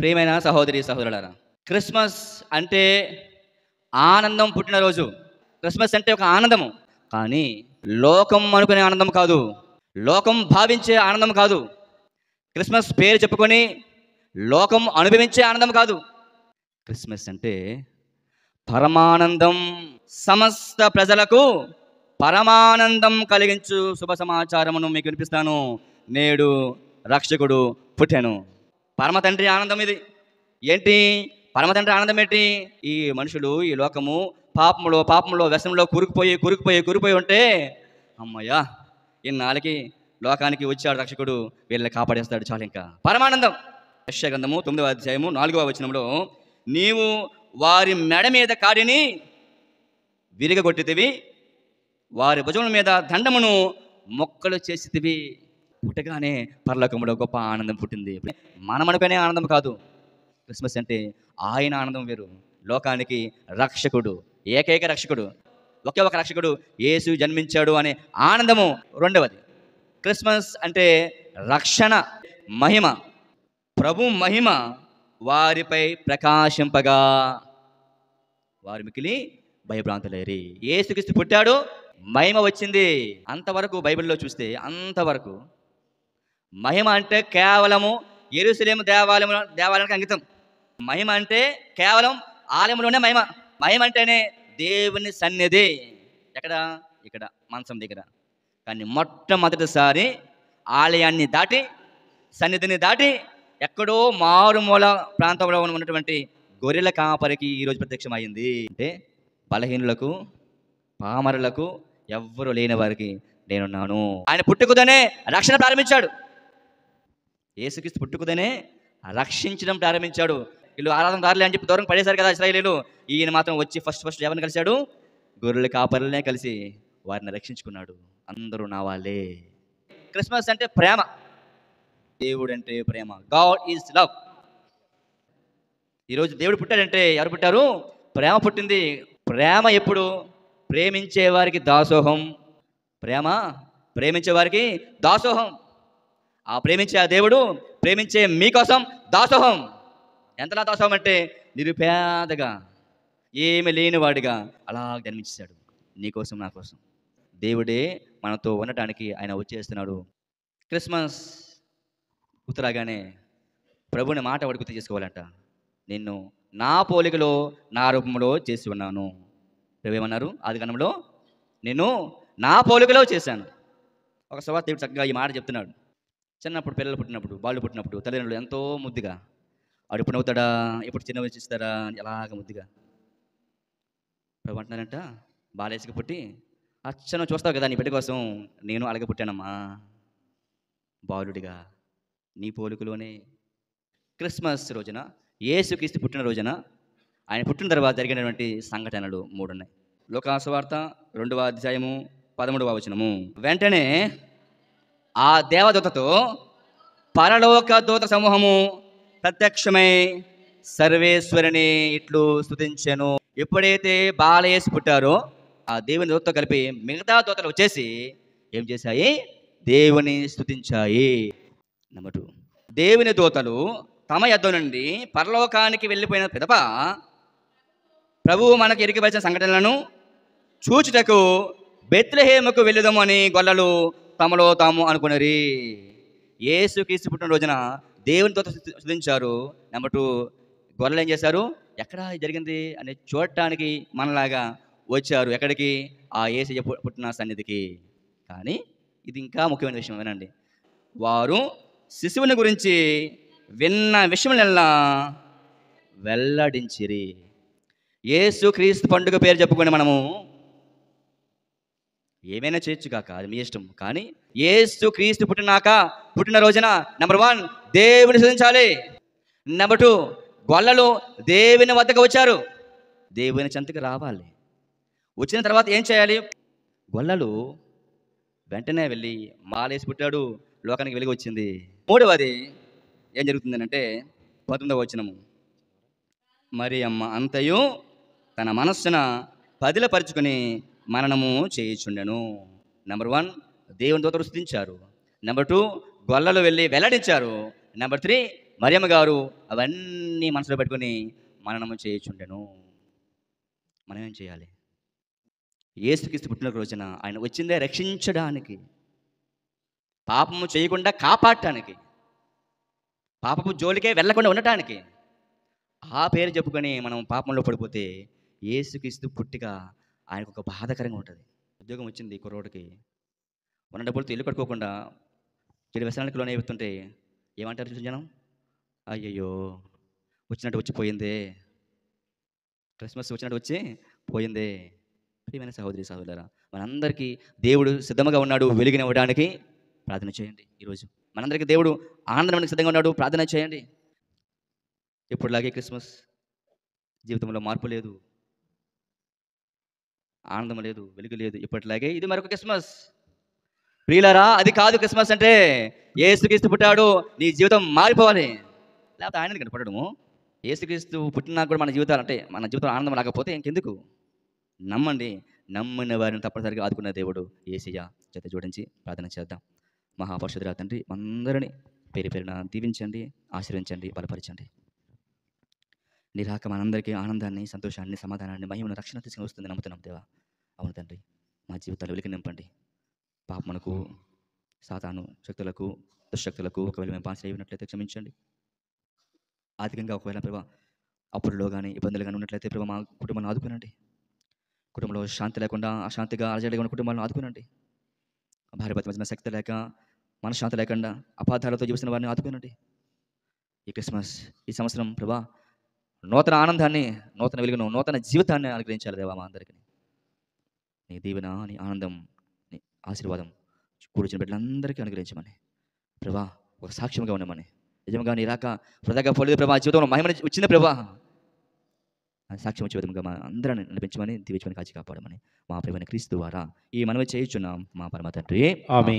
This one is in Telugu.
ప్రియమైన సహోదరి సహోదరులారా క్రిస్మస్ అంటే ఆనందం పుట్టినరోజు క్రిస్మస్ అంటే ఒక ఆనందము కానీ లోకం అనుకునే ఆనందం కాదు లోకం భావించే ఆనందం కాదు క్రిస్మస్ పేరు చెప్పుకొని లోకం అనుభవించే ఆనందం కాదు క్రిస్మస్ అంటే పరమానందం సమస్త ప్రజలకు పరమానందం కలిగించు శుభ సమాచారమును మీకు వినిపిస్తాను నేడు రక్షకుడు పుట్టాను పరమ తండ్రి ఆనందం ఇది ఏంటి పరమ తండ్రి ఆనందం ఏంటి ఈ మనుషులు ఈ లోకము పాపములో పాపములో వ్యసనంలో కురుకుపోయి కురుకుపోయి కురిపోయి ఉంటే అమ్మయ్యా ఇన్నాళ్ళకి లోకానికి వచ్చాడు రక్షకుడు వీళ్ళని కాపాడేస్తాడు చాలు ఇంకా పరమానందం యశగంధము తొమ్మిదవ అధ్యాయము నాలుగవ వచనంలో నీవు వారి మెడ మీద కాడిని విరిగగొట్టితివి వారి భుజముల మీద దండమును మొక్కలు చేసితివి పుట్టగానే పరలోకంలో గొప్ప ఆనందం పుట్టింది మనం అనుకునే ఆనందం కాదు క్రిస్మస్ అంటే ఆయన ఆనందం వేరు లోకానికి రక్షకుడు ఏకైక రక్షకుడు ఒకే ఒక రక్షకుడు యేసు జన్మించాడు అనే ఆనందము రెండవది క్రిస్మస్ అంటే రక్షణ మహిమ ప్రభు మహిమ వారిపై ప్రకాశింపగా వారి మికిలి భయభ్రాంతులేరి ఏసుక్రీస్తు పుట్టాడు మహిమ వచ్చింది అంతవరకు బైబిల్లో చూస్తే అంతవరకు మహిమ అంటే కేవలము ఎరుసలేము దేవాలయము దేవాలయానికి అంకితం మహిమ అంటే కేవలం ఆలయంలోనే మహిమ మహిమ అంటేనే దేవుని సన్నిధి ఎక్కడ ఇక్కడ మనసం దగ్గర కానీ మొట్టమొదటిసారి ఆలయాన్ని దాటి సన్నిధిని దాటి ఎక్కడో మారుమూల ప్రాంతంలో ఉన్నటువంటి గొర్రెల కాపరికి ఈరోజు ప్రత్యక్షమైంది అంటే బలహీనులకు పామరులకు ఎవ్వరు లేని వారికి నేనున్నాను ఆయన పుట్టుకుతోనే రక్షణ ప్రారంభించాడు ఏసుక్రీస్తు పుట్టుకుదనే రక్షించడం ప్రారంభించాడు వీళ్ళు ఆరాధన దారులే అని చెప్పి దూరం పడేశారు కదా ఇస్రాయలీలు ఈయన మాత్రం వచ్చి ఫస్ట్ ఫస్ట్ ఎవరిని కలిశాడు గొర్రెల కాపరులనే కలిసి వారిని రక్షించుకున్నాడు అందరూ నా వాళ్ళే క్రిస్మస్ అంటే ప్రేమ దేవుడు అంటే ప్రేమ గాడ్ ఈజ్ లవ్ ఈరోజు దేవుడు పుట్టాడంటే ఎవరు పుట్టారు ప్రేమ పుట్టింది ప్రేమ ఎప్పుడు ప్రేమించే వారికి దాసోహం ప్రేమ ప్రేమించే వారికి దాసోహం ఆ ప్రేమించే ఆ దేవుడు ప్రేమించే మీకోసం దాసోహం ఎంతలా దాసోహం అంటే నిరుపేదగా ఏమి లేనివాడిగా అలా జన్మించాడు నీకోసం నా కోసం దేవుడే మనతో ఉండటానికి ఆయన వచ్చేస్తున్నాడు క్రిస్మస్ గుర్తురాగానే ప్రభుని మాట వాడు గుర్తు చేసుకోవాలంట నిన్ను నా పోలికలో నా రూపంలో చేసి ఉన్నాను ఏమన్నారు ఆదిగణంలో నేను నా పోలికలో చేశాను ఒక సవాత్ దేవుడు చక్కగా ఈ మాట చెప్తున్నాడు చిన్నప్పుడు పిల్లలు పుట్టినప్పుడు బాలు పుట్టినప్పుడు తల్లిదండ్రులు ఎంతో ముద్దుగా ఆడు ఎప్పుడు నవ్వుతాడా ఇప్పుడు చిన్న వయసు ఇస్తారా అని ఎలాగ ముద్దుగా ప్రభు అంటున్నారంట బాలేసుకు పుట్టి అచ్చను చూస్తావు కదా నీ బిడ్డ కోసం నేను అలాగే పుట్టానమ్మా బాలుడిగా నీ పోలికలోనే క్రిస్మస్ రోజున ఏసుక్రీస్తు పుట్టిన రోజున ఆయన పుట్టిన తర్వాత జరిగినటువంటి సంఘటనలు మూడున్నాయి వార్త రెండవ అధ్యాయము పదమూడవ వచనము వెంటనే ఆ దేవదూతతో పరలోక దూత సమూహము ప్రత్యక్షమై సర్వేశ్వరిని ఇట్లు స్థుతించెను ఎప్పుడైతే బాలయేసి పుట్టారో ఆ దేవుని దూతతో కలిపి మిగతా దూతలు వచ్చేసి ఏం చేశాయి దేవుని స్థుతించాయి నెంబర్ టూ దేవుని దూతలు తమ యొద్ద నుండి పరలోకానికి వెళ్ళిపోయిన పిదప ప్రభువు మనకు ఇరికిపరిచిన సంఘటనలను చూచుటకు బెత్లహేముకు వెళ్ళుదాము అని గొల్లలు తమలో తాము అనుకునేరి ఏసుక్రీస్తు పుట్టిన రోజున దేవునితో శుద్ధించారు నెంబర్ టూ గొర్రెలు ఏం చేశారు ఎక్కడ జరిగింది అని చూడటానికి మనలాగా వచ్చారు ఎక్కడికి ఆ ఏసు పుట్టిన సన్నిధికి కానీ ఇది ఇంకా ముఖ్యమైన విషయం వినండి వారు శిశువుని గురించి విన్న విషయంలో వెల్లడించిరి ఏసు క్రీస్తు పండుగ పేరు చెప్పుకొని మనము ఏమైనా చేయొచ్చు కాక అది మీ ఇష్టం కానీ ఏసు క్రీస్తు పుట్టినాక పుట్టిన రోజున నెంబర్ వన్ దేవుని శోధించాలి నెంబర్ టూ గొల్లలు దేవుని వద్దకు వచ్చారు దేవుని చెంతకు రావాలి వచ్చిన తర్వాత ఏం చేయాలి గొల్లలు వెంటనే వెళ్ళి మాలేసి పుట్టాడు లోకానికి వెలిగి వచ్చింది మూడవది ఏం జరుగుతుంది అంటే పంతొమ్మిదవ వచ్చినము మరి అమ్మ అంతయు తన మనస్సున పదిలపరుచుకుని మననము చేయుచుండెను నెంబర్ వన్ దేవుని దూతలు స్థుతించారు నెంబర్ టూ గొల్లలు వెళ్ళి వెల్లడించారు నెంబర్ త్రీ మరియమ్మ గారు అవన్నీ మనసులో పెట్టుకుని మననము చేయుచుండెను మనం ఏం చేయాలి ఏసుక్రీస్తు పుట్టిన రోజున ఆయన వచ్చిందే రక్షించడానికి పాపము చేయకుండా కాపాడటానికి పాపపు జోలికే వెళ్ళకుండా ఉండటానికి ఆ పేరు చెప్పుకొని మనం పాపంలో పడిపోతే ఏసుక్రీస్తు పుట్టిక ఆయనకు ఒక బాధాకరంగా ఉంటుంది ఉద్యోగం వచ్చింది కుర్రోడికి ఉన్న డబ్బులతో ఇల్లు కట్టుకోకుండా చెడు వ్యసనానికి లోన్ అయిపోతుంటే ఏమంటారు జనం అయ్యయ్యో వచ్చినట్టు వచ్చి పోయిందే క్రిస్మస్ వచ్చినట్టు వచ్చి పోయిందే ప్రియమైన సహోదరి సహోదరా మనందరికీ దేవుడు సిద్ధంగా ఉన్నాడు వెలిగినవ్వడానికి ప్రార్థన చేయండి ఈరోజు మనందరికీ దేవుడు ఆనందం సిద్ధంగా ఉన్నాడు ప్రార్థన చేయండి ఇప్పుడులాగే క్రిస్మస్ జీవితంలో మార్పు లేదు ఆనందం లేదు వెలుగు లేదు ఇప్పటిలాగే ఇది మరొక క్రిస్మస్ ప్రియులరా అది కాదు క్రిస్మస్ అంటే ఏసుక్రీస్తు పుట్టాడు నీ జీవితం మారిపోవాలి లేకపోతే ఆయన ఇక్కడ పుట్టడము ఏసుక్రీస్తు పుట్టినా కూడా మన జీవితాలు అంటే మన జీవితం ఆనందం రాకపోతే ఇంకెందుకు నమ్మండి నమ్మిన వారిని తప్పనిసరిగా ఆదుకున్న దేవుడు ఏసీయ చేత జోడించి ప్రార్థన చేద్దాం మహాపరుషుధురా తండ్రి అందరినీ పేరు పేరున దీవించండి ఆశ్రయించండి బలపరచండి నీ రాక మనందరికీ ఆనందాన్ని సంతోషాన్ని సమాధానాన్ని మహిమను రక్షణ తీసుకుని వస్తుంది నమ్ముతున్నాం దేవా అవును తండ్రి మా జీవితాలు వెలికి నింపండి పాపమునకు సాతాను శక్తులకు దుశక్తులకు ఒకవేళ మేము బాన్స్ అయినట్లయితే క్షమించండి ఆర్థికంగా ఒకవేళ ప్రభా అప్పుడులో కానీ ఇబ్బందులు కానీ ఉన్నట్లయితే ప్రభావ మా కుటుంబాన్ని ఆదుకునండి కుటుంబంలో శాంతి లేకుండా అశాంతిగా అలజడిగా ఉన్న కుటుంబాలను ఆదుకునండి భార్య భర్త శక్తి లేక మనశ్శాంతి లేకుండా అపార్థాలతో జీవిస్తున్న వారిని ఆదుకునండి ఈ క్రిస్మస్ ఈ సంవత్సరం ప్రభా నూతన ఆనందాన్ని నూతన వెలుగును నూతన జీవితాన్ని అనుగ్రహించాలి దేవా మా అందరికీ నీ దీవెన నీ ఆనందం నీ ఆశీర్వాదం కూర్చున్న బిడ్డలందరికీ అనుగ్రహించమని ప్రభా ఒక సాక్ష్యంగా ఉండమని నిజంగా నీ రాక వృధాగా పోలేదు ప్రభా జీవితంలో మహిమని వచ్చింది ప్రభా సాక్ష్యం వచ్చే విధంగా మా అందరిని నడిపించమని దీవించమని కాచి కాపాడమని మా ప్రేమని క్రీస్తు ద్వారా ఈ మనవి చేయించున్నాం మా పరమ తండ్రి ఆమె